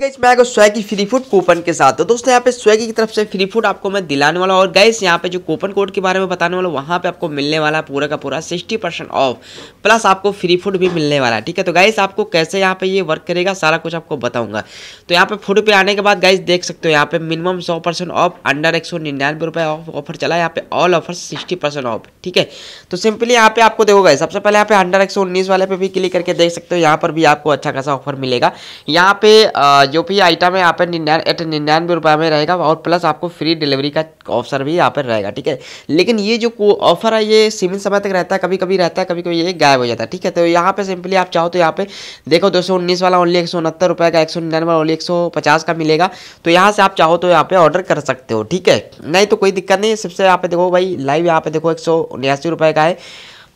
gas मैं आपको Swiggy free food coupon के साथ तो दोस्तों यहाँ पे स्वेगी की तरफ से फ्री फूड आपको मैं दिलाने वाला और गैस यहाँ पे जो कूपन कोड के बारे में बताने वाला वहाँ पे आपको मिलने वाला पूरा का पूरा सिक्सटी परसेंट ऑफ प्लस आपको फ्री फूड भी मिलने वाला है ठीक है तो गैस आपको कैसे यहाँ पे ये वर्क करेगा सारा कुछ आपको बताऊंगा तो यहाँ पे फूड पे आने के बाद गैस देख सकते हो यहाँ पे मिनिमम सौ ऑफ अंडर एक सौ ऑफ ऑफर चला यहाँ पे ऑल ऑफर सिक्सटी ऑफ ठीक है तो सिंपली यहाँ पे आपको देखोगे सबसे पहले यहाँ पे अंडर एक वाले पे भी क्लिक करके देख सकते हो यहाँ पर भी आपको अच्छा खासा ऑफर मिलेगा यहाँ पे जो भी आइटम है यहाँ पर निन्यान एट निन्यानवे रुपये में रहेगा और प्लस आपको फ्री डिलीवरी का ऑफर भी यहाँ पर रहेगा ठीक है लेकिन ये जो ऑफर है ये सीमित समय तक रहता है कभी कभी रहता है कभी कभी ये गायब हो जाता है ठीक है तो यहाँ पर सिंपली आप चाहो तो यहाँ पे देखो दो वाला ओनली एक रुपये का एक सौ निन्यानवे ओनली एक का मिलेगा तो यहाँ से आप चाहो तो यहाँ पे ऑर्डर कर सकते हो ठीक है नहीं तो कोई दिक्कत नहीं सबसे यहाँ पे देखो भाई लाइव यहाँ पे देखो एक सौ का है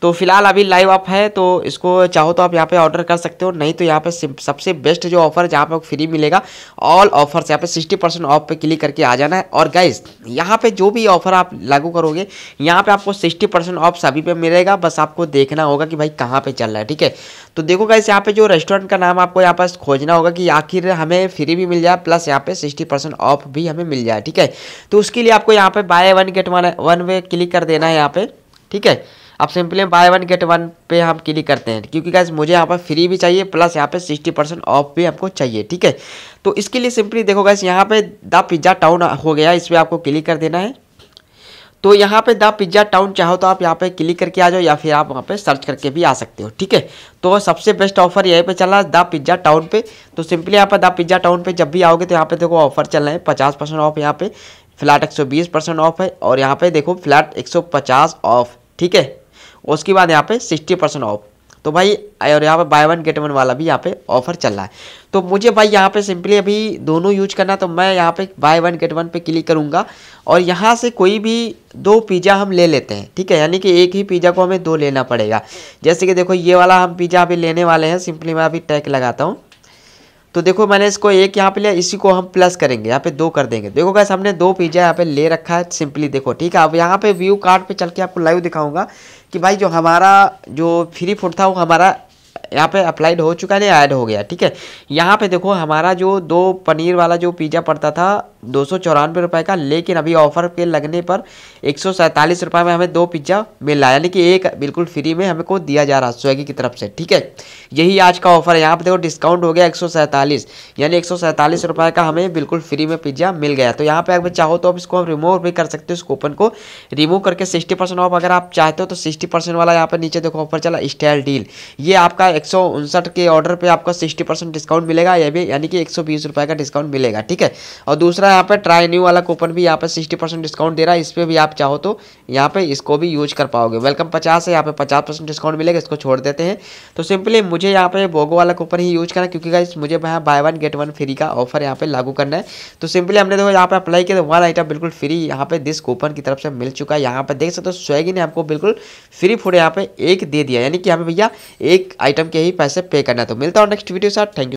तो फिलहाल अभी लाइव अप है तो इसको चाहो तो आप यहाँ पे ऑर्डर कर सकते हो नहीं तो यहाँ पे सबसे बेस्ट जो ऑफर है जहाँ पे फ्री मिलेगा ऑल ऑफर्स यहाँ पे सिक्सटी परसेंट ऑफ पे क्लिक करके आ जाना है और गाइज यहाँ पे जो भी ऑफर आप लागू करोगे यहाँ पे आपको सिक्सटी परसेंट ऑफ सभी पे मिलेगा बस आपको देखना होगा कि भाई कहाँ पर चल रहा है ठीक है तो देखो गाइज यहाँ पे जो रेस्टोरेंट का नाम आपको यहाँ पास खोजना होगा कि आखिर हमें फ्री भी मिल जाए प्लस यहाँ पे सिक्सटी परसेंट ऑफ भी हमें मिल जाए ठीक है तो उसके लिए आपको यहाँ पे buy one get one one way click कर देना है यहाँ पे ठीक है अब simply buy one get one पे हम क्लिक करते हैं क्योंकि गैस मुझे यहाँ पर फ्री भी चाहिए प्लस यहाँ पे सिक्सटी परसेंट ऑफ भी हमको चाहिए ठीक है तो इसके लिए सिंपली देखो गैस यहाँ पे द पिज्ज़ा टाउन हो गया इस पर आपको क्लिक कर देना है तो यहाँ पे द पिज्ज़ा टाउन चाहो तो आप यहाँ पे क्लिक करके आ जाओ या फिर आप वहाँ पे सर्च करके भी आ सकते हो ठीक है तो सबसे बेस्ट ऑफर यहीं पे चला द पिज्ज़ा टाउन पे तो सिंपली यहाँ पे द पिज्ज़ा टाउन पे जब भी आओगे तो यहाँ पे देखो ऑफर चल रहे हैं पचास परसेंट ऑफ यहाँ पे फ्लैट एक सौ बीस परसेंट ऑफ है और यहाँ पे देखो फ्लैट एक सौ पचास ऑफ ठीक है उसके बाद यहाँ पे सिक्सटी परसेंट ऑफ तो भाई और यहाँ पे बाय वन गेट वन वाला भी यहाँ पे ऑफर चल रहा है तो मुझे भाई यहाँ पे सिंपली अभी दोनों यूज करना तो मैं यहाँ पे बाय वन गेट वन पे क्लिक करूँगा और यहाँ से कोई भी दो पिज़्ज़ा हम ले लेते हैं ठीक है यानी कि एक ही पिज़्ज़ा को हमें दो लेना पड़ेगा जैसे कि देखो ये वाला हम पिज़्ज़ा अभी लेने वाले हैं सिंपली मैं अभी टैग लगाता हूँ तो देखो मैंने इसको एक यहाँ पे लिया इसी को हम प्लस करेंगे यहाँ पे दो कर देंगे देखो गैस हमने दो पिज्ज़ा यहाँ पे ले रखा है सिंपली देखो ठीक है अब यहाँ पे व्यू कार्ड पे चल के आपको लाइव दिखाऊंगा कि भाई जो हमारा जो फ्री फूड था वो हमारा यहाँ पे अप्लाइड हो चुका है ऐड हो गया ठीक है यहाँ पे देखो हमारा जो दो पनीर वाला जो पिज़्ज़ा पड़ता था दो सौ चौरानवे रुपये का लेकिन अभी ऑफर के लगने पर एक सौ सैंतालीस रुपये में हमें दो पिज़्ज़ा मिल रहा है यानी कि एक बिल्कुल फ्री में हमें को दिया जा रहा है स्वेगी की तरफ से ठीक है यही आज का ऑफर है यहाँ पर देखो डिस्काउंट हो गया एक सौ सैंतालीस यानी एक सौ सैंतालीस रुपये का हमें बिल्कुल फ्री में पिज़्ज़ा मिल गया तो यहाँ पर अगर चाहो तो आप इसको हम रिमूव भी कर सकते हो इस कूपन को रिमूव करके सिक्सटी परसेंट ऑफ अगर आप चाहते हो तो सिक्सटी परसेंट वाला यहाँ पर नीचे देखो ऑफर चला स्टाइल डील ये आपका एक के ऑर्डर पे आपका सिक्सटी परसेंट डिस्काउंट मिलेगा यह भी यानी कि एक रुपए का डिस्काउंट मिलेगा ठीक है और दूसरा यहाँ पे ट्राई न्यू वाला कूपन भी यहाँ पे सिक्सटी परसेंट डिस्काउंट दे रहा है इस पर भी आप चाहो तो यहाँ पे इसको भी यूज कर पाओगे वेलकम पचास है यहाँ पे पचास परसेंट डिस्काउंट मिलेगा इसको छोड़ देते हैं तो सिंपली मुझे यहाँ पे बोगो वाला कूपन ही यूज करना क्योंकि मुझे buy one get one free का ऑफर यहाँ पे लागू करना है तो सिंपली हमने देखो यहाँ पे अप्लाई किया वन आइटम बिल्कुल फ्री यहाँ पे दिस कूपन की तरफ से मिल चुका है यहाँ पे देख सकते हो स्वेगी ने आपको बिल्कुल फ्री फूड यहाँ पे एक दे दिया यानी कि यहाँ पे भैया एक आइटम के ही e पैसे पे करना तो मिलता हूँ नेक्स्ट वीडियो साथ थैंक यू